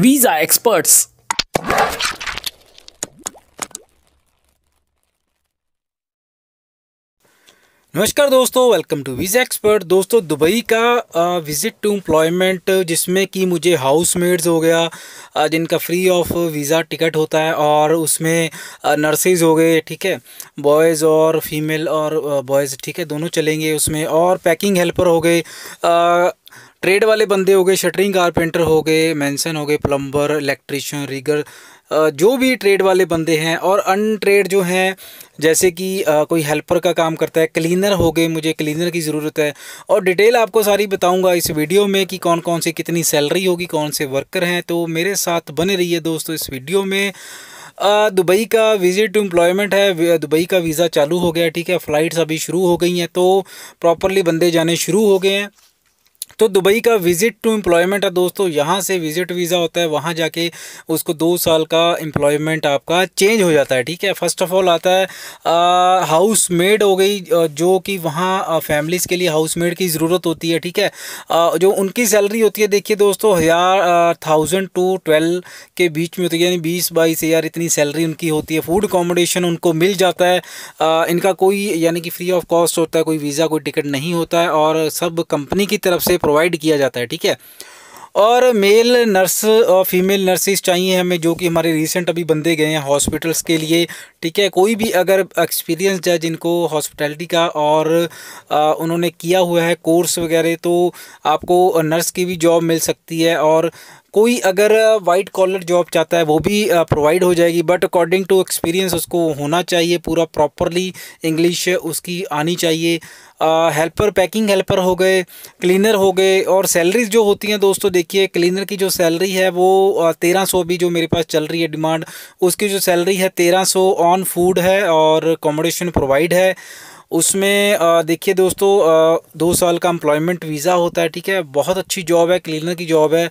visa experts नमस्कार दोस्तों welcome to visa expert दोस्तों दुबई का विज़िट टू एम्प्लॉयमेंट जिसमें कि मुझे हाउस मेड्स हो गया जिनका फ्री ऑफ वीज़ा टिकट होता है और उसमें नर्सेज हो गए ठीक है बॉयज़ और फीमेल और बॉयज़ ठीक है दोनों चलेंगे उसमें और पैकिंग हेल्पर हो गए ट्रेड वाले बंदे हो गए शटरिंग कारपेंटर हो गए मैंसन हो गए प्लम्बर इलेक्ट्रिशियन रिगर जो भी ट्रेड वाले बंदे हैं और अनट्रेड जो हैं जैसे कि कोई हेल्पर का काम करता है क्लीनर हो गए मुझे क्लीनर की ज़रूरत है और डिटेल आपको सारी बताऊंगा इस वीडियो में कि कौन कौन से कितनी सैलरी होगी कौन से वर्कर हैं तो मेरे साथ बने रहिए दोस्तों इस वीडियो में दुबई का विजिट टू एम्प्लॉयमेंट है दुबई का वीज़ा चालू हो गया ठीक है फ़्लाइट्स अभी शुरू हो गई हैं तो प्रॉपरली बंदे जाने शुरू हो गए हैं तो दुबई का विजिट टू एम्प्लॉयमेंट है दोस्तों यहाँ से विजिट वीज़ा होता है वहाँ जाके उसको दो साल का एम्प्लॉयमेंट आपका चेंज हो जाता है ठीक है फर्स्ट ऑफ ऑल आता है हाउस मेड हो गई जो कि वहाँ फैमिलीज़ के लिए हाउस मेड की ज़रूरत होती है ठीक है आ, जो उनकी सैलरी होती है देखिए दोस्तों हज़ार थाउजेंड टू ट्वेल्व के बीच में होती है यानी बीस बाईस हज़ार इतनी सैलरी उनकी होती है फूड अकोमोडेशन उनको मिल जाता है आ, इनका कोई यानी कि फ्री ऑफ कॉस्ट होता है कोई वीज़ा कोई टिकट नहीं होता है और सब कंपनी की तरफ से प्रोवाइड किया जाता है ठीक है और मेल नर्स और फीमेल नर्सिस चाहिए हमें जो कि हमारे रिसेंट अभी बंदे गए हैं हॉस्पिटल्स के लिए ठीक है कोई भी अगर एक्सपीरियंस है जिनको हॉस्पिटलिटी का और आ, उन्होंने किया हुआ है कोर्स वगैरह तो आपको नर्स की भी जॉब मिल सकती है और कोई अगर वाइट कॉलर जॉब चाहता है वो भी प्रोवाइड हो जाएगी बट अकॉर्डिंग टू एक्सपीरियंस उसको होना चाहिए पूरा प्रॉपरली इंग्लिश उसकी आनी चाहिए हेल्पर पैकिंग हेल्पर हो गए क्लीनर हो गए और सैलरीज जो होती हैं दोस्तों देखिए क्लीनर की जो सैलरी है वो तेरह सौ भी जो मेरे पास चल रही है डिमांड उसकी जो सैलरी है तेरह सौ ऑन फूड है और अकोमोडेशन प्रोवाइड है उसमें देखिए दोस्तों दो साल का एम्प्लॉयमेंट वीज़ा होता है ठीक है बहुत अच्छी जॉब है क्लीनर की जॉब है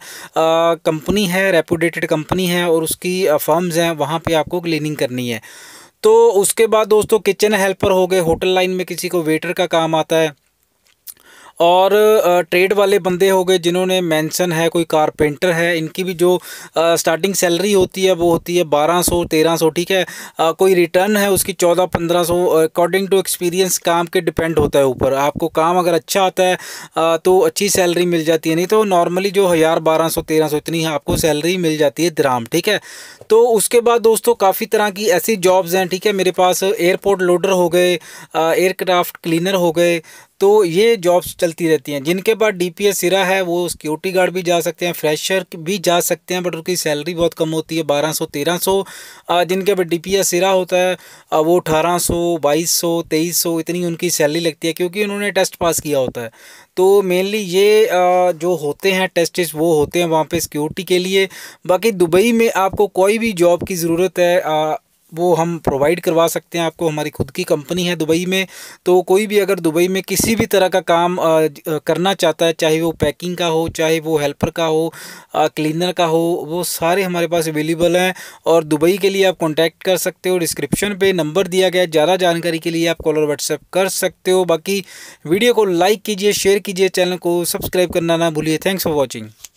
कंपनी है रेपूडेटेड कंपनी है और उसकी फर्म्स हैं वहाँ पे आपको क्लीनिंग करनी है तो उसके बाद दोस्तों किचन हेल्पर हो गए होटल लाइन में किसी को वेटर का काम आता है और ट्रेड वाले बंदे हो गए जिन्होंने मेंशन है कोई कारपेंटर है इनकी भी जो स्टार्टिंग सैलरी होती है वो होती है बारह सौ तेरह सौ ठीक है आ, कोई रिटर्न है उसकी चौदह पंद्रह सौ अकॉर्डिंग टू एक्सपीरियंस काम के डिपेंड होता है ऊपर आपको काम अगर अच्छा आता है आ, तो अच्छी सैलरी मिल जाती है नहीं तो नॉर्मली जो हज़ार बारह सौ तेरह सौ इतनी आपको सैलरी मिल जाती है द्राम ठीक है तो उसके बाद दोस्तों काफ़ी तरह की ऐसी जॉब्स हैं ठीक है मेरे पास एयरपोर्ट लोडर हो गए एयरक्राफ्ट क्लीनर हो गए तो ये जॉब्स चलती रहती हैं जिनके पास डी पी एस सिरा है वो सिक्योरिटी गार्ड भी जा सकते हैं फ्रेशर भी जा सकते हैं बट उनकी सैलरी बहुत कम होती है बारह सौ तेरह सौ जिनके पास डी पी एस सिरा होता है वो अठारह सौ बाईस सौ तेईस सौ इतनी उनकी सैलरी लगती है क्योंकि उन्होंने टेस्ट पास किया होता है तो मेनली ये जो होते हैं टेस्टिस वो होते हैं वहाँ पर सिक्योरिटी के लिए बाकी दुबई में आपको कोई भी जॉब की ज़रूरत है वो हम प्रोवाइड करवा सकते हैं आपको हमारी खुद की कंपनी है दुबई में तो कोई भी अगर दुबई में किसी भी तरह का काम करना चाहता है चाहे वो पैकिंग का हो चाहे वो हेल्पर का हो क्लीनर का हो वो सारे हमारे पास अवेलेबल हैं और दुबई के लिए आप कॉन्टैक्ट कर सकते हो डिस्क्रिप्शन पर नंबर दिया गया ज़्यादा जानकारी के लिए आप कॉल और व्हाट्सएप कर सकते हो बाकी वीडियो को लाइक कीजिए शेयर कीजिए चैनल को सब्सक्राइब करना ना भूलिए थैंक्स फॉर वॉचिंग